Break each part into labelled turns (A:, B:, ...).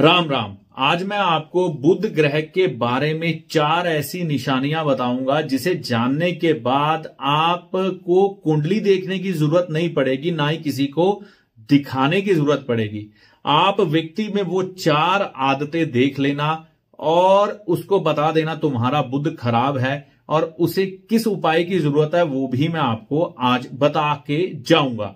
A: राम राम आज मैं आपको बुद्ध ग्रह के बारे में चार ऐसी निशानियां बताऊंगा जिसे जानने के बाद आपको कुंडली देखने की जरूरत नहीं पड़ेगी ना ही किसी को दिखाने की जरूरत पड़ेगी आप व्यक्ति में वो चार आदतें देख लेना और उसको बता देना तुम्हारा बुद्ध खराब है और उसे किस उपाय की जरूरत है वो भी मैं आपको आज बता के जाऊंगा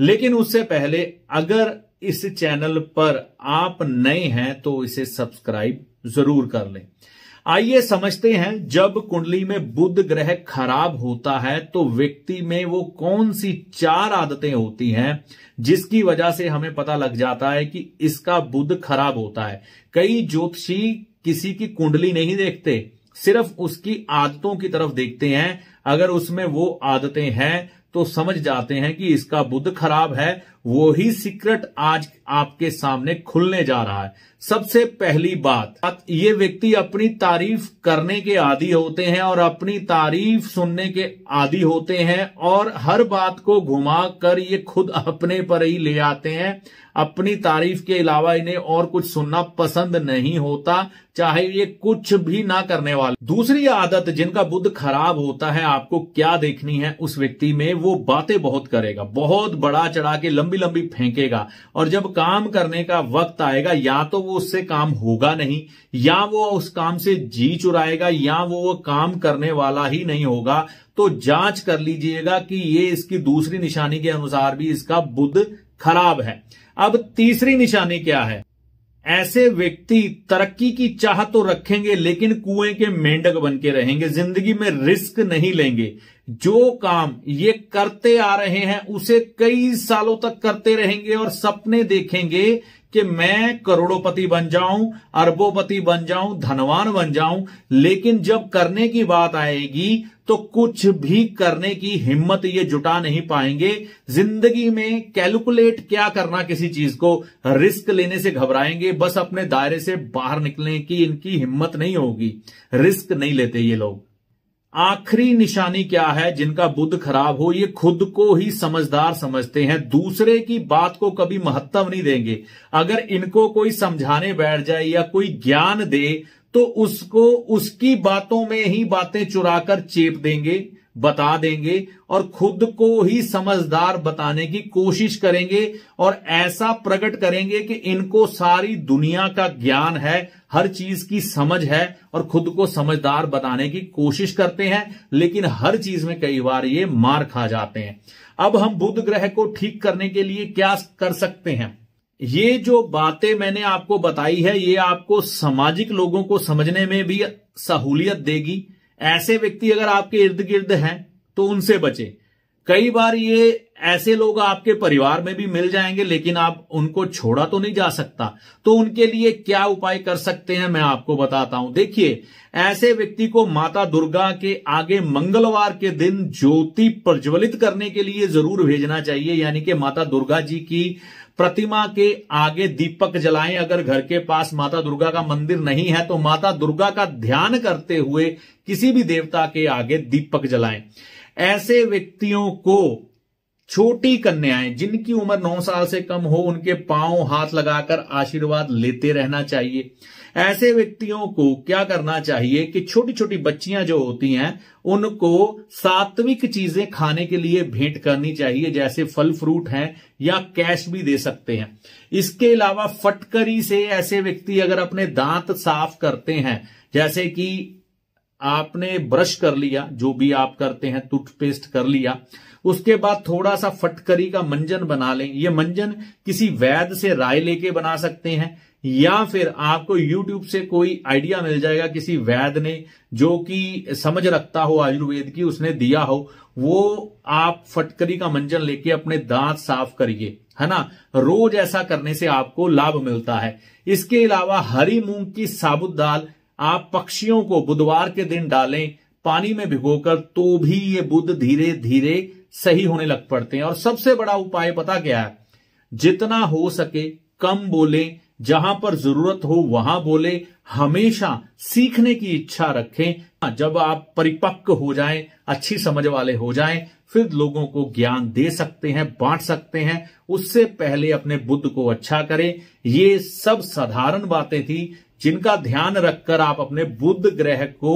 A: लेकिन उससे पहले अगर इस चैनल पर आप नए हैं तो इसे सब्सक्राइब जरूर कर लें आइए समझते हैं जब कुंडली में बुद्ध ग्रह खराब होता है तो व्यक्ति में वो कौन सी चार आदतें होती हैं जिसकी वजह से हमें पता लग जाता है कि इसका बुद्ध खराब होता है कई ज्योतिषी किसी की कुंडली नहीं देखते सिर्फ उसकी आदतों की तरफ देखते हैं अगर उसमें वो आदतें हैं तो समझ जाते हैं कि इसका बुद्ध खराब है वो ही सीक्रेट आज आपके सामने खुलने जा रहा है सबसे पहली बात ये व्यक्ति अपनी तारीफ करने के आदि होते हैं और अपनी तारीफ सुनने के आदि होते हैं और हर बात को घुमा कर ये खुद अपने पर ही ले आते हैं अपनी तारीफ के अलावा इन्हें और कुछ सुनना पसंद नहीं होता चाहे ये कुछ भी ना करने वाले दूसरी आदत जिनका बुद्ध खराब होता है आप आपको क्या देखनी है उस व्यक्ति में वो बातें बहुत करेगा बहुत बड़ा चढ़ा के लंबी लंबी फेंकेगा और जब काम करने का वक्त आएगा या तो वो उससे काम होगा नहीं या वो उस काम से जी चुराएगा या वो वो काम करने वाला ही नहीं होगा तो जांच कर लीजिएगा कि ये इसकी दूसरी निशानी के अनुसार भी इसका बुद्ध खराब है अब तीसरी निशानी क्या है ऐसे व्यक्ति तरक्की की चाह तो रखेंगे लेकिन कुएं के मेंढक बन के रहेंगे जिंदगी में रिस्क नहीं लेंगे जो काम ये करते आ रहे हैं उसे कई सालों तक करते रहेंगे और सपने देखेंगे कि मैं करोड़ोपति बन जाऊं अरबोपति बन जाऊं धनवान बन जाऊं लेकिन जब करने की बात आएगी तो कुछ भी करने की हिम्मत ये जुटा नहीं पाएंगे जिंदगी में कैलकुलेट क्या करना किसी चीज को रिस्क लेने से घबराएंगे बस अपने दायरे से बाहर निकलने की इनकी हिम्मत नहीं होगी रिस्क नहीं लेते ये लोग आखिरी निशानी क्या है जिनका बुद्ध खराब हो ये खुद को ही समझदार समझते हैं दूसरे की बात को कभी महत्व नहीं देंगे अगर इनको कोई समझाने बैठ जाए या कोई ज्ञान दे तो उसको उसकी बातों में ही बातें चुराकर चेप देंगे बता देंगे और खुद को ही समझदार बताने की कोशिश करेंगे और ऐसा प्रकट करेंगे कि इनको सारी दुनिया का ज्ञान है हर चीज की समझ है और खुद को समझदार बताने की कोशिश करते हैं लेकिन हर चीज में कई बार ये मार खा जाते हैं अब हम बुध ग्रह को ठीक करने के लिए क्या कर सकते हैं ये जो बातें मैंने आपको बताई है ये आपको सामाजिक लोगों को समझने में भी सहूलियत देगी ऐसे व्यक्ति अगर आपके इर्द गिर्द हैं तो उनसे बचे कई बार ये ऐसे लोग आपके परिवार में भी मिल जाएंगे लेकिन आप उनको छोड़ा तो नहीं जा सकता तो उनके लिए क्या उपाय कर सकते हैं मैं आपको बताता हूं देखिए ऐसे व्यक्ति को माता दुर्गा के आगे मंगलवार के दिन ज्योति प्रज्वलित करने के लिए जरूर भेजना चाहिए यानी कि माता दुर्गा जी की प्रतिमा के आगे दीपक जलाएं अगर घर के पास माता दुर्गा का मंदिर नहीं है तो माता दुर्गा का ध्यान करते हुए किसी भी देवता के आगे दीपक जलाएं ऐसे व्यक्तियों को छोटी कन्याएं जिनकी उम्र नौ साल से कम हो उनके पांव हाथ लगाकर आशीर्वाद लेते रहना चाहिए ऐसे व्यक्तियों को क्या करना चाहिए कि छोटी छोटी बच्चियां जो होती हैं उनको सात्विक चीजें खाने के लिए भेंट करनी चाहिए जैसे फल फ्रूट हैं या कैश भी दे सकते हैं इसके अलावा फटकरी से ऐसे व्यक्ति अगर अपने दांत साफ करते हैं जैसे कि आपने ब्रश कर लिया जो भी आप करते हैं टूथपेस्ट कर लिया उसके बाद थोड़ा सा फटकरी का मंजन बना लें ये मंजन किसी वैद से राय लेके बना सकते हैं या फिर आपको YouTube से कोई आइडिया मिल जाएगा किसी वैद ने जो कि समझ रखता हो आयुर्वेद की उसने दिया हो वो आप फटकरी का मंजन लेके अपने दांत साफ करिए है ना रोज ऐसा करने से आपको लाभ मिलता है इसके अलावा हरी मूंग की साबुत दाल आप पक्षियों को बुधवार के दिन डालें पानी में भिगोकर तो भी ये बुध धीरे धीरे सही होने लग पड़ते हैं और सबसे बड़ा उपाय पता क्या है जितना हो सके कम बोले जहां पर जरूरत हो वहां बोले हमेशा सीखने की इच्छा रखें हाँ, जब आप परिपक्व हो जाएं अच्छी समझ वाले हो जाएं फिर लोगों को ज्ञान दे सकते हैं बांट सकते हैं उससे पहले अपने बुद्ध को अच्छा करें ये सब साधारण बातें थी जिनका ध्यान रखकर आप अपने बुद्ध ग्रह को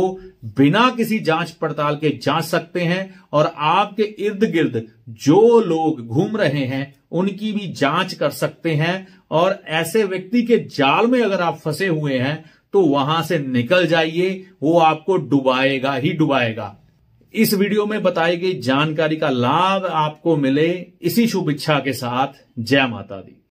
A: बिना किसी जांच पड़ताल के जांच सकते हैं और आपके इर्द गिर्द जो लोग घूम रहे हैं उनकी भी जांच कर सकते हैं और ऐसे व्यक्ति के जाल में अगर आप फंसे हुए हैं तो वहां से निकल जाइए वो आपको डुबाएगा ही डुबाएगा इस वीडियो में बताई गई जानकारी का लाभ आपको मिले इसी शुभ इच्छा के साथ जय माता दी